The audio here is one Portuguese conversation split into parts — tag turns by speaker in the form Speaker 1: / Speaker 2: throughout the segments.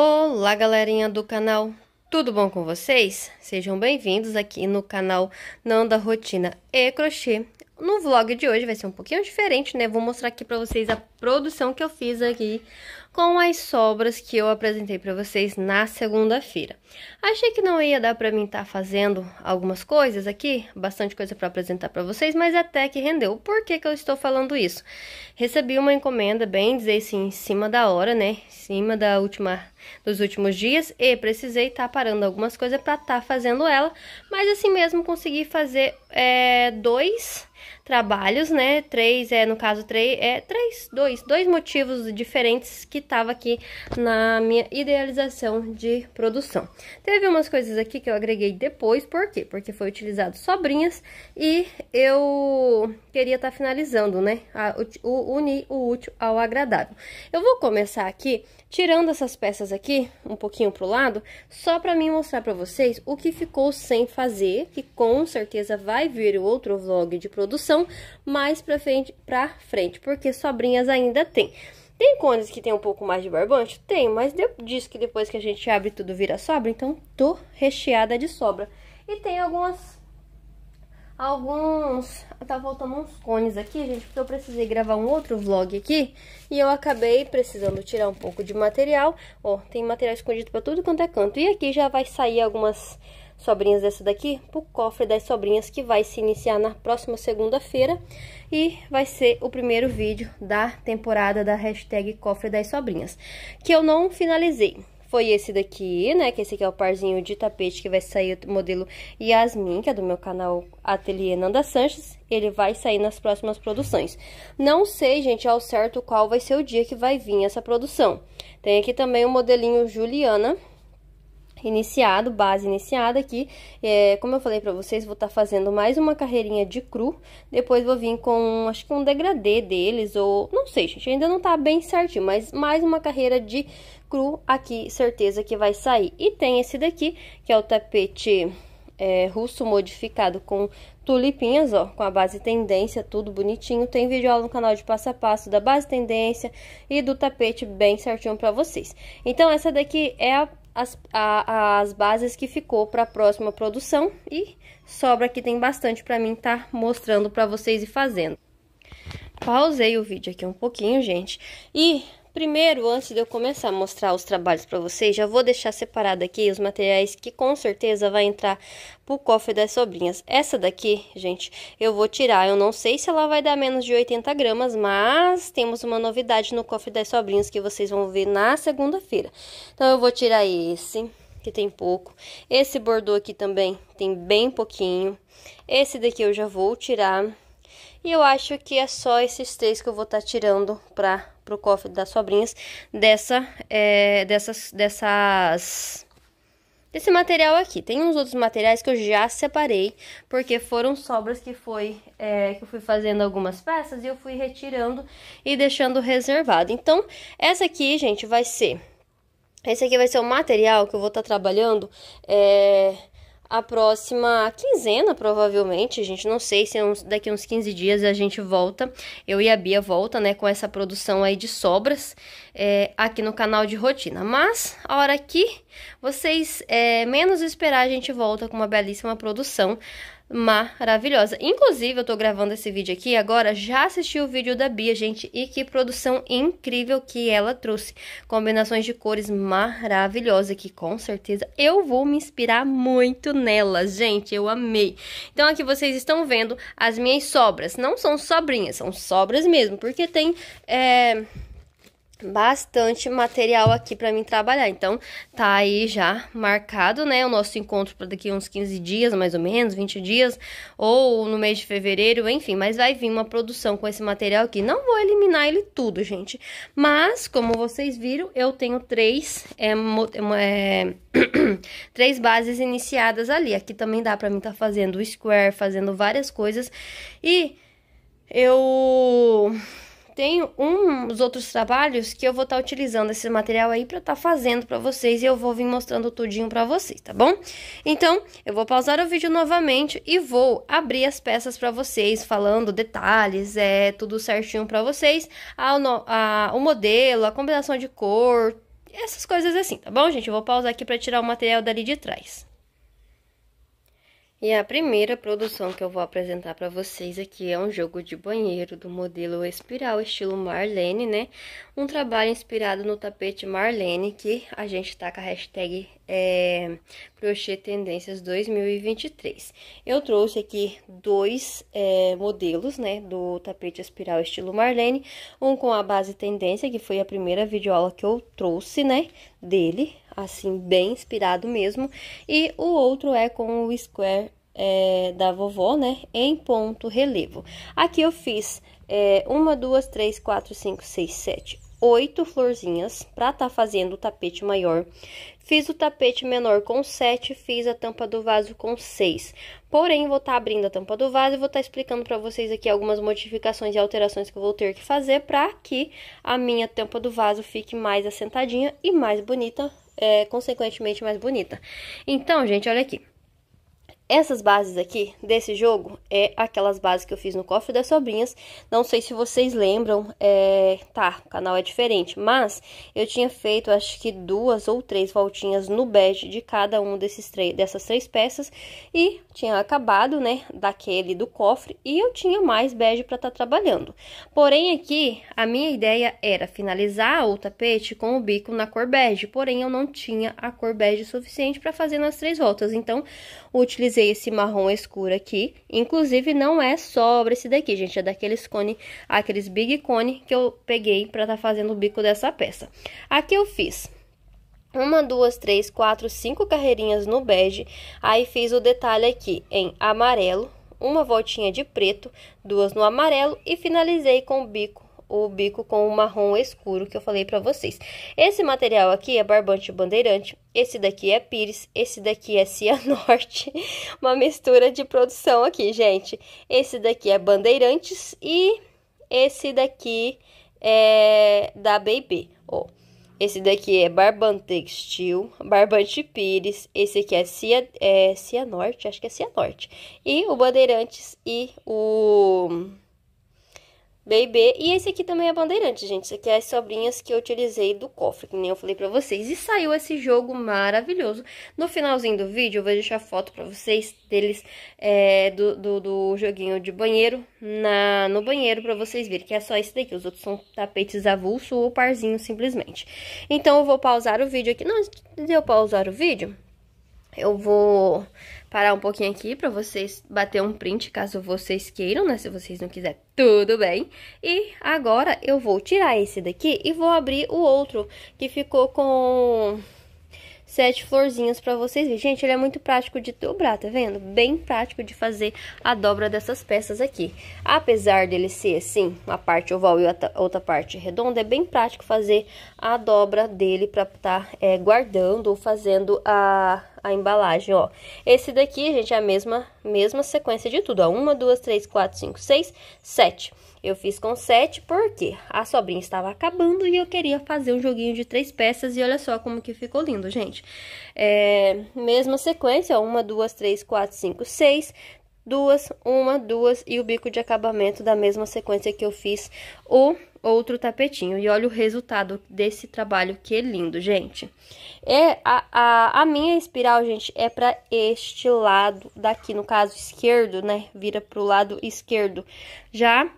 Speaker 1: Olá, galerinha do canal. Tudo bom com vocês? Sejam bem-vindos aqui no canal Não da Rotina e Crochê. No vlog de hoje vai ser um pouquinho diferente, né? Vou mostrar aqui para vocês a produção que eu fiz aqui com as sobras que eu apresentei para vocês na segunda-feira. Achei que não ia dar para mim estar tá fazendo algumas coisas aqui, bastante coisa para apresentar para vocês, mas até que rendeu. Por que, que eu estou falando isso? Recebi uma encomenda, bem dizer assim, em cima da hora, né? Em cima da última, dos últimos dias e precisei estar tá parando algumas coisas para estar tá fazendo ela, mas assim mesmo consegui fazer é, dois trabalhos, né? Três, é, no caso, três, é, três, dois, dois motivos diferentes que tava aqui na minha idealização de produção. Teve umas coisas aqui que eu agreguei depois, por quê? Porque foi utilizado sobrinhas e eu queria estar tá finalizando, né? A, o, unir o útil ao agradável. Eu vou começar aqui tirando essas peças aqui, um pouquinho pro lado, só pra mim mostrar pra vocês o que ficou sem fazer, que com certeza vai vir outro vlog de produção, mais pra frente, pra frente, porque sobrinhas ainda tem. Tem cones que tem um pouco mais de barbante? Tem, mas de, diz que depois que a gente abre tudo vira sobra, então tô recheada de sobra. E tem algumas... Alguns... Tá faltando uns cones aqui, gente, porque eu precisei gravar um outro vlog aqui. E eu acabei precisando tirar um pouco de material. Ó, tem material escondido pra tudo quanto é canto. E aqui já vai sair algumas sobrinhas dessa daqui para o cofre das sobrinhas que vai se iniciar na próxima segunda-feira e vai ser o primeiro vídeo da temporada da hashtag cofre das sobrinhas, que eu não finalizei. Foi esse daqui, né, que esse aqui é o parzinho de tapete que vai sair o modelo Yasmin, que é do meu canal Ateliê Nanda Sanches. Ele vai sair nas próximas produções. Não sei, gente, ao certo qual vai ser o dia que vai vir essa produção. Tem aqui também o modelinho Juliana, iniciado, base iniciada aqui. É, como eu falei pra vocês, vou estar tá fazendo mais uma carreirinha de cru. Depois vou vir com, acho que um degradê deles, ou... Não sei, gente, ainda não tá bem certinho, mas mais uma carreira de cru aqui, certeza que vai sair. E tem esse daqui, que é o tapete... É, russo modificado com tulipinhas, ó, com a base tendência, tudo bonitinho. Tem vídeo aula no canal de passo a passo da base tendência e do tapete bem certinho para vocês. Então, essa daqui é a as, a, as bases que ficou para a próxima produção e sobra que tem bastante para mim estar tá mostrando para vocês e fazendo. Pausei o vídeo aqui um pouquinho, gente, e Primeiro, antes de eu começar a mostrar os trabalhos para vocês, já vou deixar separado aqui os materiais que com certeza vai entrar pro cofre das sobrinhas. Essa daqui, gente, eu vou tirar. Eu não sei se ela vai dar menos de 80 gramas, mas temos uma novidade no cofre das sobrinhas que vocês vão ver na segunda-feira. Então, eu vou tirar esse que tem pouco. Esse bordô aqui também tem bem pouquinho. Esse daqui eu já vou tirar. E eu acho que é só esses três que eu vou estar tá tirando para pro cofre das sobrinhas dessa, é, dessas, dessas, desse material aqui. Tem uns outros materiais que eu já separei, porque foram sobras que foi, é, que eu fui fazendo algumas peças e eu fui retirando e deixando reservado. Então, essa aqui, gente, vai ser... Esse aqui vai ser o material que eu vou estar tá trabalhando, é a próxima quinzena, provavelmente. A gente não sei se é daqui uns 15 dias a gente volta. Eu e a Bia volta, né, com essa produção aí de sobras é, aqui no canal de rotina. Mas a hora que vocês é, menos esperar, a gente volta com uma belíssima produção maravilhosa. Inclusive, eu tô gravando esse vídeo aqui agora, já assisti o vídeo da Bia, gente, e que produção incrível que ela trouxe. Combinações de cores maravilhosa que com certeza eu vou me inspirar muito nelas, gente, eu amei. Então aqui vocês estão vendo as minhas sobras, não são sobrinhas, são sobras mesmo, porque tem... É bastante material aqui para mim trabalhar. Então, tá aí já marcado, né, o nosso encontro para daqui uns 15 dias, mais ou menos, 20 dias, ou no mês de fevereiro, enfim, mas vai vir uma produção com esse material aqui. Não vou eliminar ele tudo, gente, mas como vocês viram, eu tenho três é, é, é três bases iniciadas ali. Aqui também dá para mim estar tá fazendo square, fazendo várias coisas. E eu tenho uns outros trabalhos que eu vou estar tá utilizando esse material aí para estar tá fazendo para vocês e eu vou vir mostrando tudinho para vocês, tá bom? Então, eu vou pausar o vídeo novamente e vou abrir as peças para vocês, falando detalhes, é tudo certinho para vocês, a, a, o modelo, a combinação de cor, essas coisas assim, tá bom, gente? Eu vou pausar aqui para tirar o material dali de trás. E a primeira produção que eu vou apresentar para vocês aqui é um jogo de banheiro do modelo espiral estilo Marlene, né? Um trabalho inspirado no tapete Marlene, que a gente tá com a hashtag é, crochê tendências 2023. Eu trouxe aqui dois é, modelos, né, do tapete espiral estilo Marlene, um com a base tendência, que foi a primeira videoaula que eu trouxe, né, dele, assim, bem inspirado mesmo. E o outro é com o square é, da vovó, né? Em ponto relevo. Aqui eu fiz é, uma, duas, três, quatro, cinco, seis, sete, oito florzinhas para tá fazendo o tapete maior. Fiz o tapete menor com sete, fiz a tampa do vaso com seis. Porém, vou estar tá abrindo a tampa do vaso e vou estar tá explicando para vocês aqui algumas modificações e alterações que eu vou ter que fazer para que a minha tampa do vaso fique mais assentadinha e mais bonita é, consequentemente mais bonita. Então, gente, olha aqui. Essas bases aqui desse jogo é aquelas bases que eu fiz no Cofre das Sobrinhas. Não sei se vocês lembram, é... tá, o canal é diferente, mas eu tinha feito acho que duas ou três voltinhas no bege de cada um desses três, dessas três peças e tinha acabado, né, daquele do cofre e eu tinha mais bege para estar tá trabalhando. Porém aqui a minha ideia era finalizar o tapete com o bico na cor bege, porém eu não tinha a cor bege suficiente para fazer nas três voltas, então utilizei usei esse marrom escuro aqui. Inclusive, não é só esse daqui, gente. É daqueles cone, aqueles big cone que eu peguei pra tá fazendo o bico dessa peça. Aqui eu fiz uma, duas, três, quatro, cinco carreirinhas no bege. Aí fiz o detalhe aqui em amarelo, uma voltinha de preto, duas no amarelo e finalizei com o bico o bico com o marrom escuro que eu falei para vocês. Esse material aqui é barbante bandeirante, esse daqui é pires, esse daqui é cianorte, uma mistura de produção aqui, gente. Esse daqui é bandeirantes e esse daqui é da BB, ó. Esse daqui é barbante textil, barbante pires, esse aqui é, cia, é cianorte, acho que é cianorte. E o bandeirantes e o B&B. E esse aqui também é Bandeirante, gente. Isso aqui é as sobrinhas que eu utilizei do cofre, que nem eu falei pra vocês. E saiu esse jogo maravilhoso. No finalzinho do vídeo, eu vou deixar foto pra vocês deles, é, do, do, do, joguinho de banheiro, na, no banheiro, pra vocês verem. Que é só esse daqui, os outros são tapetes avulso ou parzinho, simplesmente. Então, eu vou pausar o vídeo aqui. Não, antes de eu pausar o vídeo, eu vou parar um pouquinho aqui para vocês bater um print, caso vocês queiram, né? Se vocês não quiserem, tudo bem. E agora eu vou tirar esse daqui e vou abrir o outro, que ficou com sete florzinhas para vocês verem. Gente, ele é muito prático de dobrar, tá vendo? Bem prático de fazer a dobra dessas peças aqui. Apesar dele ser assim, uma parte oval e outra parte redonda, é bem prático fazer a dobra dele para estar tá, é, guardando ou fazendo a, a embalagem, ó. Esse daqui, gente, é a mesma, mesma sequência de tudo, ó. Uma, duas, três, quatro, cinco, seis, sete. Eu fiz com sete porque a sobrinha estava acabando e eu queria fazer um joguinho de três peças e olha só como que ficou lindo, gente. É, mesma sequência, ó. Uma, duas, três, quatro, cinco, seis, duas, uma, duas e o bico de acabamento da mesma sequência que eu fiz o outro tapetinho. E olha o resultado desse trabalho, que lindo, gente. É, a, a, a minha espiral, gente, é para este lado daqui, no caso esquerdo, né? Vira pro lado esquerdo. Já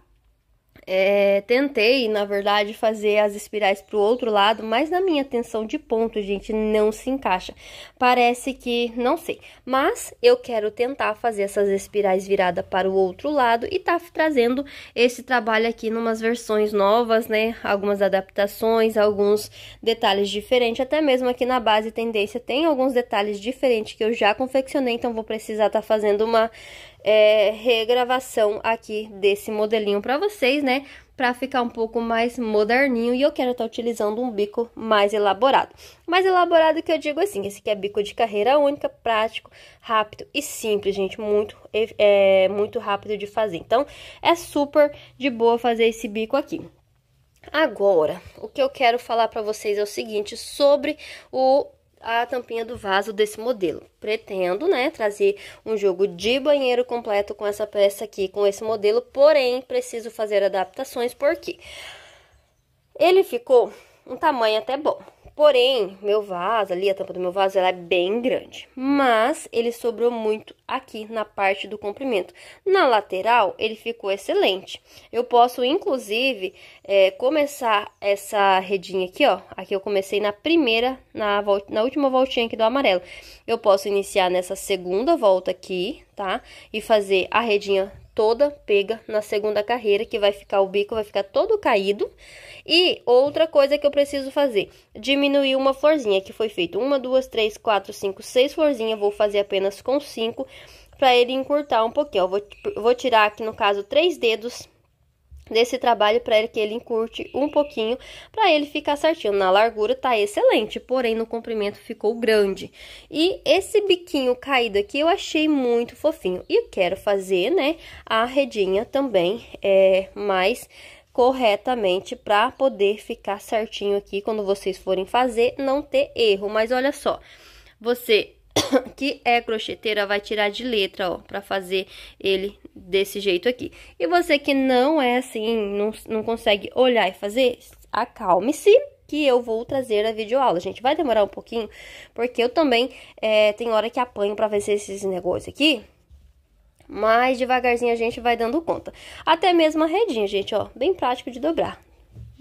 Speaker 1: é, tentei, na verdade, fazer as espirais para o outro lado, mas na minha tensão de ponto, gente, não se encaixa. Parece que, não sei, mas eu quero tentar fazer essas espirais viradas para o outro lado e tá trazendo esse trabalho aqui numas versões novas, né? Algumas adaptações, alguns detalhes diferentes, até mesmo aqui na base tendência tem alguns detalhes diferentes que eu já confeccionei, então vou precisar estar tá fazendo uma é, regravação aqui desse modelinho para vocês, né? Pra ficar um pouco mais moderninho e eu quero estar tá utilizando um bico mais elaborado. Mais elaborado que eu digo assim, esse aqui é bico de carreira única, prático, rápido e simples, gente. Muito, é, muito rápido de fazer. Então, é super de boa fazer esse bico aqui. Agora, o que eu quero falar para vocês é o seguinte sobre o a tampinha do vaso desse modelo. Pretendo, né, trazer um jogo de banheiro completo com essa peça aqui, com esse modelo, porém preciso fazer adaptações porque ele ficou um tamanho até bom. Porém, meu vaso ali, a tampa do meu vaso, ela é bem grande. Mas ele sobrou muito aqui na parte do comprimento. Na lateral, ele ficou excelente. Eu posso, inclusive, é, começar essa redinha aqui, ó. Aqui eu comecei na primeira, na, volta, na última voltinha aqui do amarelo. Eu posso iniciar nessa segunda volta aqui, tá? E fazer a redinha toda pega na segunda carreira, que vai ficar o bico, vai ficar todo caído. E outra coisa que eu preciso fazer, diminuir uma florzinha, que foi feito uma, duas, três, quatro, cinco, seis florzinhas, vou fazer apenas com cinco, para ele encurtar um pouquinho. Eu vou, vou tirar aqui, no caso, três dedos desse trabalho para que ele encurte um pouquinho, para ele ficar certinho. Na largura tá excelente, porém no comprimento ficou grande. E esse biquinho caído aqui eu achei muito fofinho. E quero fazer, né, a redinha também é mais corretamente para poder ficar certinho aqui quando vocês forem fazer, não ter erro. Mas olha só, você que é crocheteira vai tirar de letra, ó, para fazer ele desse jeito aqui. E você que não é assim, não, não consegue olhar e fazer, acalme-se que eu vou trazer a videoaula. Gente, vai demorar um pouquinho, porque eu também é, tem hora que apanho para fazer esses negócios aqui. Mas devagarzinho a gente vai dando conta. Até mesmo a redinha, gente, ó, bem prático de dobrar.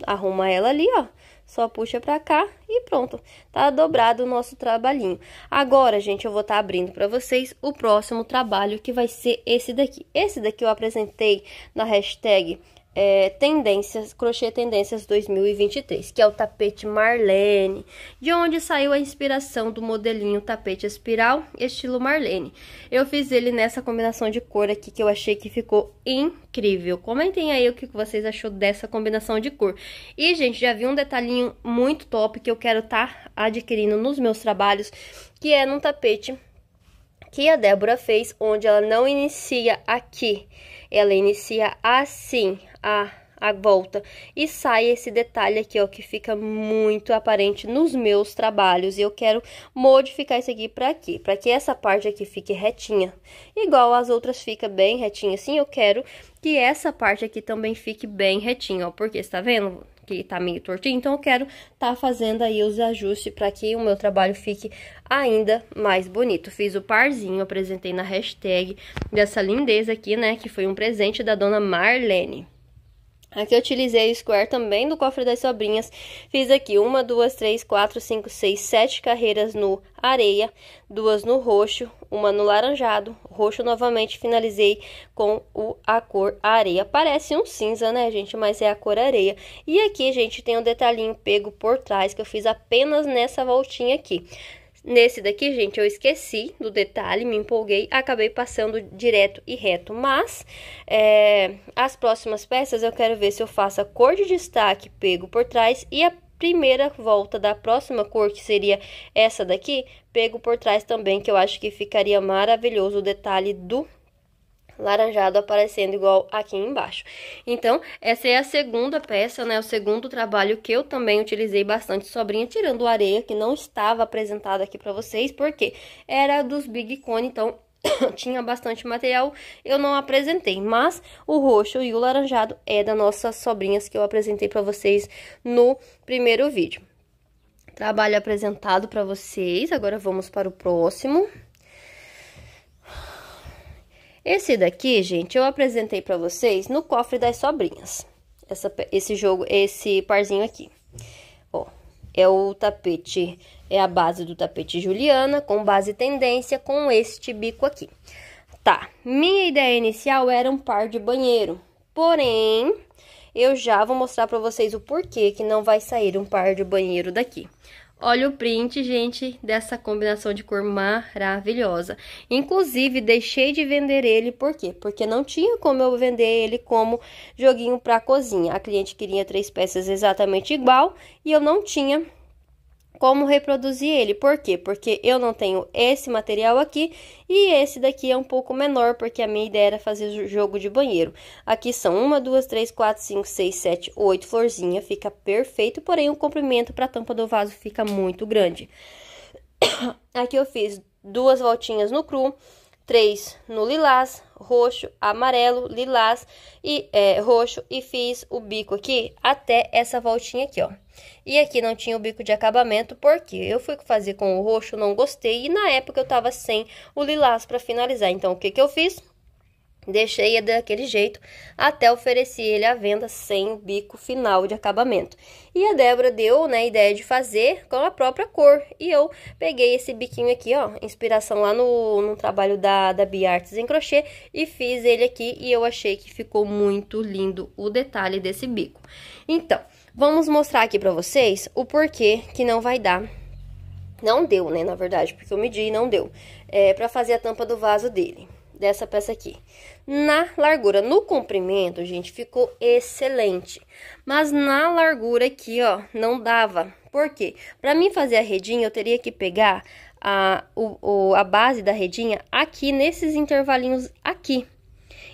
Speaker 1: Arruma ela ali, ó. Só puxa pra cá e pronto. Tá dobrado o nosso trabalhinho. Agora, gente, eu vou estar tá abrindo pra vocês o próximo trabalho, que vai ser esse daqui. Esse daqui eu apresentei na hashtag é, tendências, crochê tendências 2023, que é o tapete Marlene, de onde saiu a inspiração do modelinho tapete espiral estilo Marlene. Eu fiz ele nessa combinação de cor aqui que eu achei que ficou incrível. Comentem aí o que vocês achou dessa combinação de cor. E gente, já vi um detalhinho muito top que eu quero estar tá adquirindo nos meus trabalhos, que é num tapete que a Débora fez, onde ela não inicia aqui, ela inicia assim, a, a volta. E sai esse detalhe aqui, ó, que fica muito aparente nos meus trabalhos. E eu quero modificar isso aqui pra aqui, pra que essa parte aqui fique retinha. Igual as outras fica bem retinha assim, eu quero que essa parte aqui também fique bem retinha, ó. Porque, você tá vendo? que tá meio tortinho, então eu quero tá fazendo aí os ajustes para que o meu trabalho fique ainda mais bonito. Fiz o parzinho, apresentei na hashtag dessa lindeza aqui, né, que foi um presente da dona Marlene. Aqui eu utilizei o square também do cofre das sobrinhas, fiz aqui uma, duas, três, quatro, cinco, seis, sete carreiras no areia, duas no roxo, uma no laranjado, roxo novamente finalizei com o, a cor areia. Parece um cinza, né, gente, mas é a cor areia. E aqui, gente, tem um detalhinho pego por trás que eu fiz apenas nessa voltinha aqui. Nesse daqui, gente, eu esqueci do detalhe, me empolguei, acabei passando direto e reto. Mas, é, as próximas peças eu quero ver se eu faço a cor de destaque pego por trás e a primeira volta da próxima cor, que seria essa daqui, pego por trás também, que eu acho que ficaria maravilhoso o detalhe do laranjado aparecendo igual aqui embaixo. Então, essa é a segunda peça, né? O segundo trabalho que eu também utilizei bastante sobrinha, tirando areia, que não estava apresentada aqui para vocês, porque era dos Big Cone, então tinha bastante material, eu não apresentei, mas o roxo e o laranjado é da nossas sobrinhas que eu apresentei para vocês no primeiro vídeo. Trabalho apresentado para vocês, agora vamos para o próximo. Esse daqui, gente, eu apresentei para vocês no cofre das sobrinhas. Essa, esse jogo, esse parzinho aqui. Ó, é o tapete, é a base do tapete Juliana, com base tendência, com este bico aqui. Tá, minha ideia inicial era um par de banheiro, porém, eu já vou mostrar para vocês o porquê que não vai sair um par de banheiro daqui. Olha o print, gente, dessa combinação de cor maravilhosa. Inclusive, deixei de vender ele, por quê? Porque não tinha como eu vender ele como joguinho para cozinha. A cliente queria três peças exatamente igual e eu não tinha como reproduzir ele. Por quê? Porque eu não tenho esse material aqui e esse daqui é um pouco menor, porque a minha ideia era fazer o jogo de banheiro. Aqui são uma, duas, três, quatro, cinco, seis, sete, oito florzinhas, fica perfeito, porém o comprimento para a tampa do vaso fica muito grande. Aqui eu fiz duas voltinhas no cru, três no lilás, roxo, amarelo, lilás e é, roxo e fiz o bico aqui até essa voltinha aqui, ó. E aqui não tinha o bico de acabamento, porque eu fui fazer com o roxo, não gostei, e na época eu tava sem o lilás para finalizar. Então, o que que eu fiz? Deixei daquele jeito, até ofereci ele à venda sem o bico final de acabamento. E a Débora deu né, a ideia de fazer com a própria cor. E eu peguei esse biquinho aqui, ó, inspiração lá no, no trabalho da, da Biartes em crochê, e fiz ele aqui. E eu achei que ficou muito lindo o detalhe desse bico. Então, Vamos mostrar aqui para vocês o porquê que não vai dar. Não deu, né, na verdade, porque eu medi e não deu. É, para fazer a tampa do vaso dele, dessa peça aqui. Na largura, no comprimento, gente, ficou excelente. Mas na largura aqui, ó, não dava. Por quê? Para mim fazer a redinha, eu teria que pegar a, o, o, a base da redinha aqui, nesses intervalinhos aqui.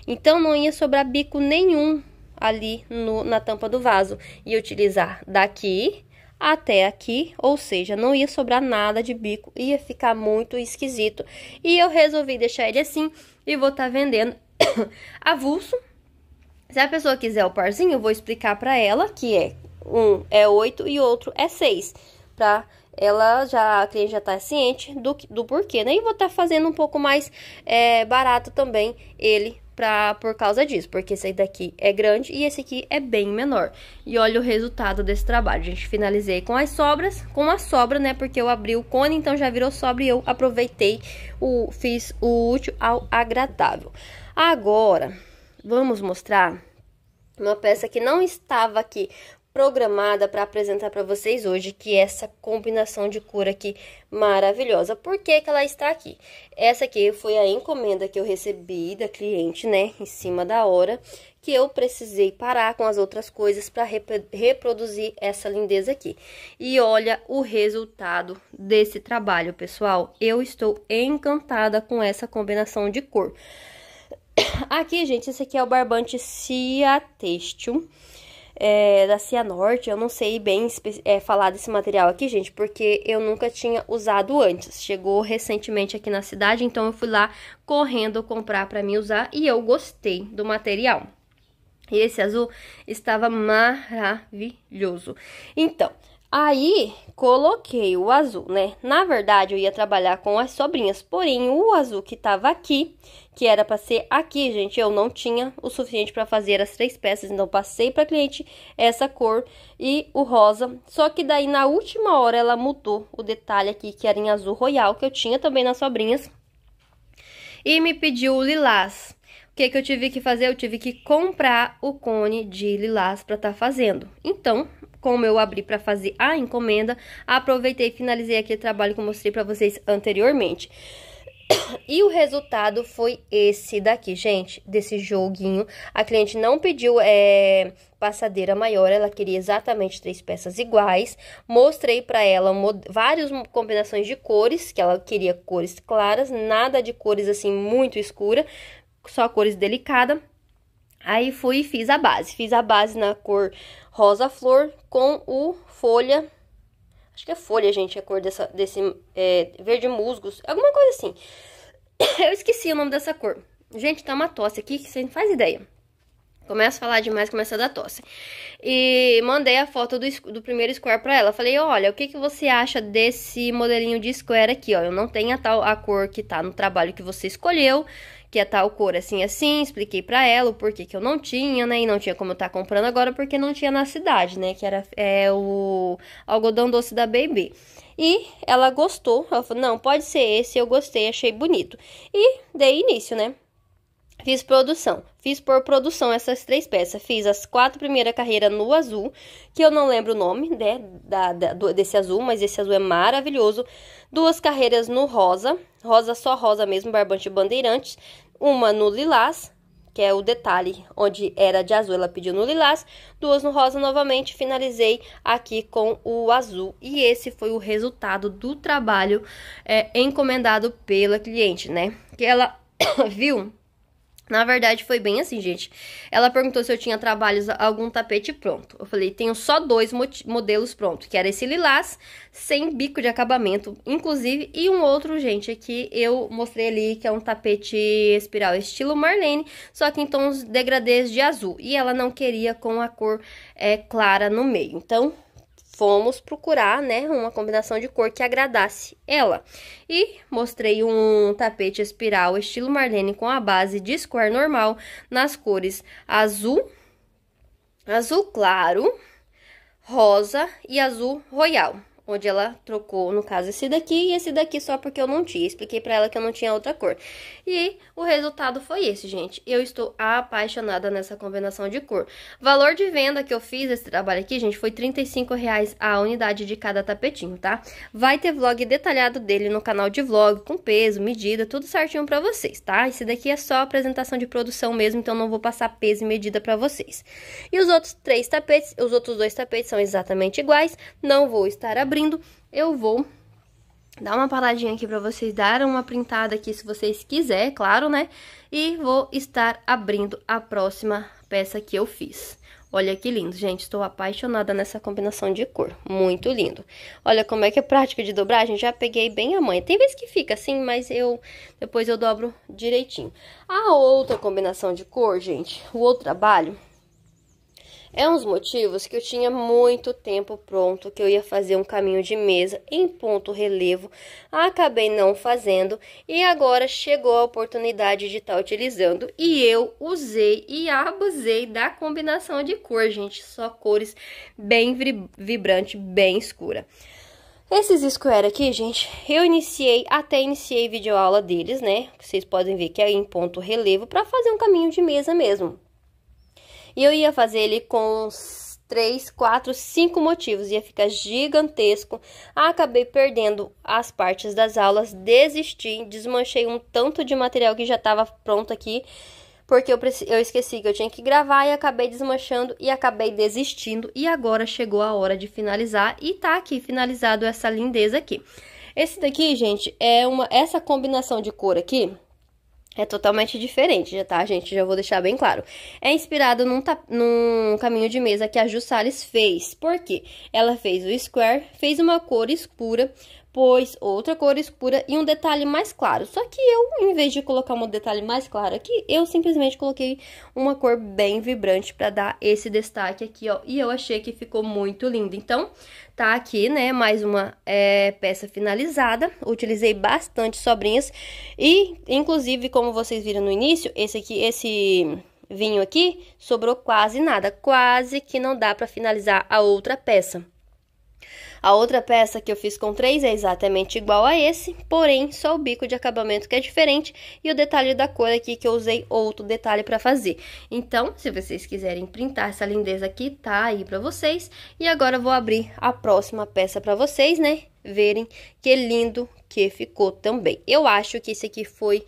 Speaker 1: Então, não ia sobrar bico nenhum ali no, na tampa do vaso e utilizar daqui até aqui, ou seja, não ia sobrar nada de bico, ia ficar muito esquisito. E eu resolvi deixar ele assim e vou estar tá vendendo avulso. Se a pessoa quiser o parzinho, eu vou explicar para ela que é um é 8 e outro é 6, para ela já a cliente já está ciente do, do porquê, né? E vou estar tá fazendo um pouco mais é, barato também ele pra, por causa disso, porque esse daqui é grande e esse aqui é bem menor. E olha o resultado desse trabalho, gente. Finalizei com as sobras, com a sobra, né, porque eu abri o cone, então já virou sobra e eu aproveitei, o, fiz o útil ao agradável. Agora, vamos mostrar uma peça que não estava aqui programada para apresentar para vocês hoje, que é essa combinação de cor aqui maravilhosa. Por que, que ela está aqui? Essa aqui foi a encomenda que eu recebi da cliente, né, em cima da hora, que eu precisei parar com as outras coisas para rep reproduzir essa lindeza aqui. E olha o resultado desse trabalho, pessoal. Eu estou encantada com essa combinação de cor. Aqui, gente, esse aqui é o barbante Cia Testium é, da Norte. Eu não sei bem é, falar desse material aqui, gente, porque eu nunca tinha usado antes. Chegou recentemente aqui na cidade, então eu fui lá correndo comprar para mim usar e eu gostei do material. E esse azul estava maravilhoso. Então, Aí coloquei o azul, né? Na verdade, eu ia trabalhar com as sobrinhas, porém o azul que tava aqui, que era para ser aqui, gente, eu não tinha o suficiente para fazer as três peças, então passei para cliente essa cor e o rosa. Só que daí na última hora ela mudou o detalhe aqui que era em azul royal, que eu tinha também nas sobrinhas. E me pediu o lilás. O que, que eu tive que fazer? Eu tive que comprar o cone de lilás para estar tá fazendo. Então, como eu abri para fazer a encomenda, aproveitei e finalizei aqui o trabalho que eu mostrei para vocês anteriormente. E o resultado foi esse daqui, gente, desse joguinho. A cliente não pediu é, passadeira maior, ela queria exatamente três peças iguais. Mostrei para ela várias combinações de cores, que ela queria cores claras, nada de cores assim muito escura, só cores delicadas. Aí fui e fiz a base. Fiz a base na cor rosa flor com o folha. Acho que é folha, gente, a cor dessa, desse é, verde musgos, é alguma coisa assim. Eu esqueci o nome dessa cor. Gente, tá uma tosse aqui que você não faz ideia. Começa a falar demais, começa a dar tosse. E mandei a foto do, do primeiro square pra ela. Falei, olha, o que, que você acha desse modelinho de square aqui, ó? Eu não tenho a, tal, a cor que tá no trabalho que você escolheu que é tal cor assim assim, expliquei para ela o porquê que eu não tinha, né? E não tinha como eu tá comprando agora porque não tinha na cidade, né? Que era é, o algodão doce da Baby. E ela gostou, ela falou: "Não, pode ser esse, eu gostei, achei bonito". E dei início, né? Fiz produção, fiz por produção essas três peças. Fiz as quatro primeiras carreiras no azul, que eu não lembro o nome né, da, da, desse azul, mas esse azul é maravilhoso. Duas carreiras no rosa, rosa só rosa mesmo, barbante bandeirantes. Uma no lilás, que é o detalhe onde era de azul, ela pediu no lilás, duas no rosa novamente, finalizei aqui com o azul. E esse foi o resultado do trabalho é, encomendado pela cliente, né? Que ela viu na verdade, foi bem assim, gente. Ela perguntou se eu tinha trabalhos, algum tapete pronto. Eu falei, tenho só dois modelos prontos, que era esse lilás, sem bico de acabamento, inclusive, e um outro, gente, que eu mostrei ali, que é um tapete espiral estilo Marlene, só que em tons degradês de azul. E ela não queria com a cor é, clara no meio. Então, fomos procurar, né, uma combinação de cor que agradasse ela. E mostrei um tapete espiral estilo Marlene com a base de square normal nas cores azul, azul claro, rosa e azul royal onde ela trocou, no caso, esse daqui e esse daqui só porque eu não tinha. Expliquei para ela que eu não tinha outra cor. E o resultado foi esse, gente. Eu estou apaixonada nessa combinação de cor. Valor de venda que eu fiz esse trabalho aqui, gente, foi 35 a unidade de cada tapetinho, tá? Vai ter vlog detalhado dele no canal de vlog, com peso, medida, tudo certinho para vocês, tá? Esse daqui é só apresentação de produção mesmo, então não vou passar peso e medida para vocês. E os outros três tapetes, os outros dois tapetes são exatamente iguais, não vou estar abrindo abrindo, eu vou dar uma paradinha aqui pra vocês dar uma printada aqui, se vocês quiserem, claro, né? E vou estar abrindo a próxima peça que eu fiz. Olha que lindo, gente, estou apaixonada nessa combinação de cor, muito lindo. Olha como é que é prática de dobragem, já peguei bem a mãe. Tem vezes que fica assim, mas eu depois eu dobro direitinho. A outra combinação de cor, gente, o outro trabalho, é uns motivos que eu tinha muito tempo pronto, que eu ia fazer um caminho de mesa em ponto relevo, acabei não fazendo e agora chegou a oportunidade de estar tá utilizando e eu usei e abusei da combinação de cor, gente, só cores bem vibrante, bem escura. Esses square aqui, gente, eu iniciei, até iniciei aula deles, né? Vocês podem ver que é em ponto relevo para fazer um caminho de mesa mesmo. E eu ia fazer ele com uns 3, 4, 5 motivos, ia ficar gigantesco. Acabei perdendo as partes das aulas, desisti, desmanchei um tanto de material que já estava pronto aqui porque eu, eu esqueci que eu tinha que gravar e acabei desmanchando e acabei desistindo. E agora chegou a hora de finalizar e tá aqui finalizado essa lindeza aqui. Esse daqui, gente, é uma essa combinação de cor aqui é totalmente diferente, já tá, gente? Já vou deixar bem claro. É inspirado num, num, caminho de mesa que a Ju Salles fez. Por quê? Ela fez o square, fez uma cor escura depois outra cor escura e um detalhe mais claro. Só que eu, em vez de colocar um detalhe mais claro aqui, eu simplesmente coloquei uma cor bem vibrante para dar esse destaque aqui, ó. E eu achei que ficou muito lindo. Então, tá aqui, né, mais uma é, peça finalizada. Utilizei bastante sobrinhas e, inclusive, como vocês viram no início, esse aqui, esse vinho aqui, sobrou quase nada. Quase que não dá para finalizar a outra peça. A outra peça que eu fiz com três é exatamente igual a esse, porém só o bico de acabamento que é diferente e o detalhe da cor aqui que eu usei outro detalhe para fazer. Então, se vocês quiserem printar essa lindeza aqui, tá aí para vocês. E agora eu vou abrir a próxima peça para vocês, né? Verem que lindo que ficou também. Eu acho que esse aqui foi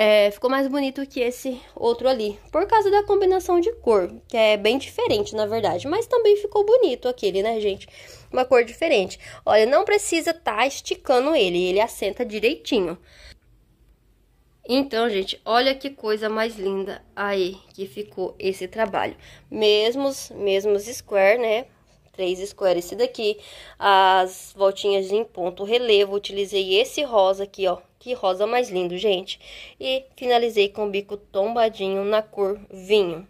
Speaker 1: é, ficou mais bonito que esse outro ali, por causa da combinação de cor, que é bem diferente na verdade, mas também ficou bonito aquele, né, gente? Uma cor diferente. Olha, não precisa tá esticando ele, ele assenta direitinho. Então, gente, olha que coisa mais linda aí que ficou esse trabalho. Mesmos, mesmos square, né? Três square esse daqui, as voltinhas em ponto relevo, utilizei esse rosa aqui, ó, que rosa mais lindo, gente. E finalizei com o bico tombadinho na cor vinho.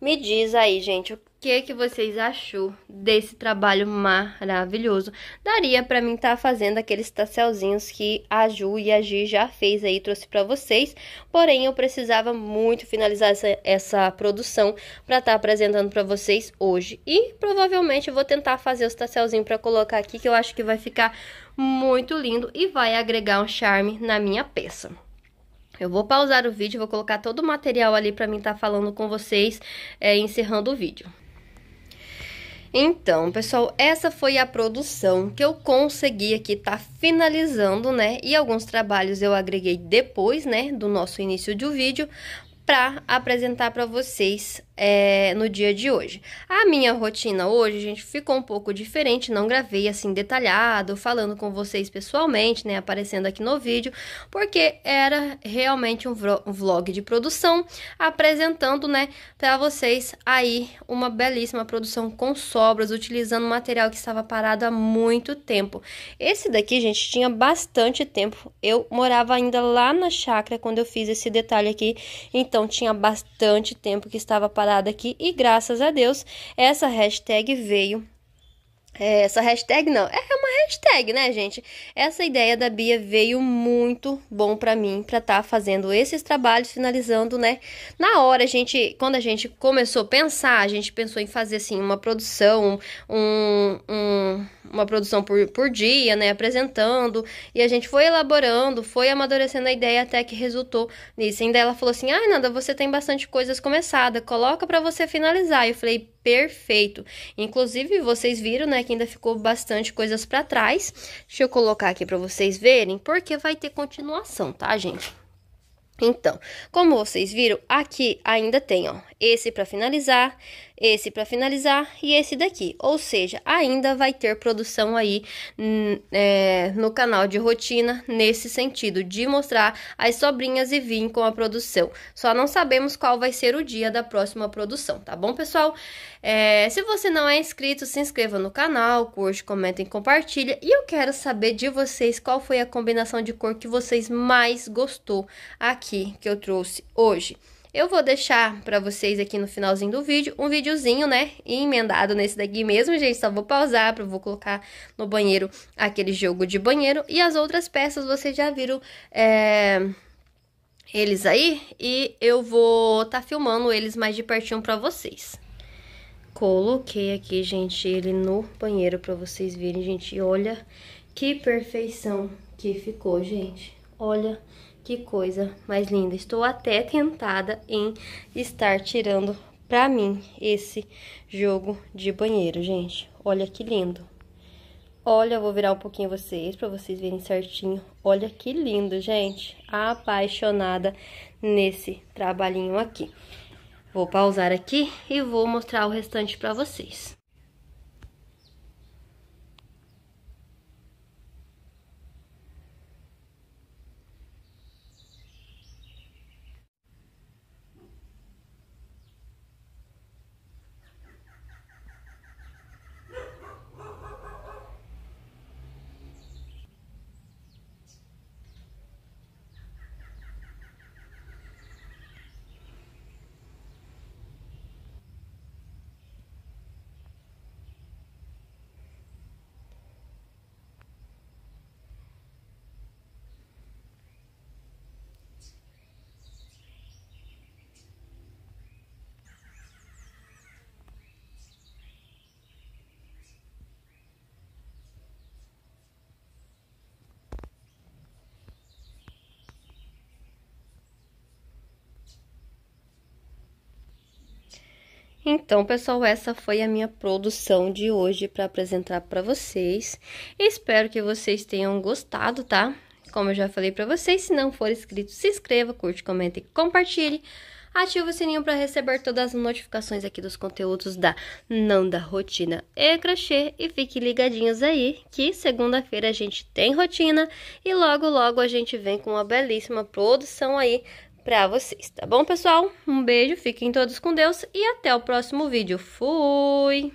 Speaker 1: Me diz aí, gente, que que vocês achou desse trabalho maravilhoso. Daria para mim estar tá fazendo aqueles tacelzinhos que a Ju e a Gi já fez aí, trouxe para vocês. Porém, eu precisava muito finalizar essa, essa produção para estar tá apresentando para vocês hoje. E provavelmente eu vou tentar fazer os tacelzinhos para colocar aqui, que eu acho que vai ficar muito lindo e vai agregar um charme na minha peça. Eu vou pausar o vídeo, vou colocar todo o material ali para mim estar tá falando com vocês, é, encerrando o vídeo. Então, pessoal, essa foi a produção que eu consegui aqui tá finalizando, né? E alguns trabalhos eu agreguei depois, né, do nosso início de um vídeo, para apresentar para vocês é, no dia de hoje. A minha rotina hoje, gente, ficou um pouco diferente, não gravei assim detalhado, falando com vocês pessoalmente, né, aparecendo aqui no vídeo, porque era realmente um vlog de produção, apresentando, né, para vocês aí uma belíssima produção com sobras, utilizando material que estava parado há muito tempo. Esse daqui, gente, tinha bastante tempo. Eu morava ainda lá na chácara quando eu fiz esse detalhe aqui, então então tinha bastante tempo que estava parada aqui e graças a Deus essa hashtag veio. É, essa hashtag não, é hashtag, né, gente? Essa ideia da Bia veio muito bom para mim para estar tá fazendo esses trabalhos, finalizando, né? Na hora a gente, quando a gente começou a pensar, a gente pensou em fazer assim uma produção, um, um uma produção por, por dia, né, apresentando, e a gente foi elaborando, foi amadurecendo a ideia até que resultou nisso. E ainda ela falou assim: "Ai, ah, você tem bastante coisas começada, coloca para você finalizar". Eu falei: perfeito. Inclusive, vocês viram, né, que ainda ficou bastante coisas para trás. Deixa eu colocar aqui para vocês verem, porque vai ter continuação, tá, gente? Então, como vocês viram, aqui ainda tem, ó, esse para finalizar, esse para finalizar e esse daqui. Ou seja, ainda vai ter produção aí hum, é, no canal de rotina nesse sentido de mostrar as sobrinhas e vir com a produção. Só não sabemos qual vai ser o dia da próxima produção, tá bom, pessoal? É, se você não é inscrito, se inscreva no canal, curte, comenta e compartilha. E eu quero saber de vocês qual foi a combinação de cor que vocês mais gostou aqui que eu trouxe hoje. Eu vou deixar para vocês aqui no finalzinho do vídeo um videozinho, né, emendado nesse daqui mesmo, gente, só vou pausar, vou colocar no banheiro aquele jogo de banheiro e as outras peças vocês já viram é, eles aí e eu vou tá filmando eles mais de pertinho para vocês. Coloquei aqui, gente, ele no banheiro para vocês verem, gente, olha que perfeição que ficou, gente, olha... Que coisa mais linda. Estou até tentada em estar tirando pra mim esse jogo de banheiro, gente. Olha que lindo. Olha, eu vou virar um pouquinho vocês pra vocês verem certinho. Olha que lindo, gente. Apaixonada nesse trabalhinho aqui. Vou pausar aqui e vou mostrar o restante pra vocês. Então, pessoal, essa foi a minha produção de hoje para apresentar para vocês. Espero que vocês tenham gostado, tá? Como eu já falei para vocês, se não for inscrito, se inscreva, curte, comente e compartilhe. Ative o sininho para receber todas as notificações aqui dos conteúdos da Não da Rotina e Crochê. E fiquem ligadinhos aí que segunda-feira a gente tem rotina e logo logo a gente vem com uma belíssima produção aí para vocês, tá bom, pessoal? Um beijo, fiquem todos com Deus e até o próximo vídeo. Fui!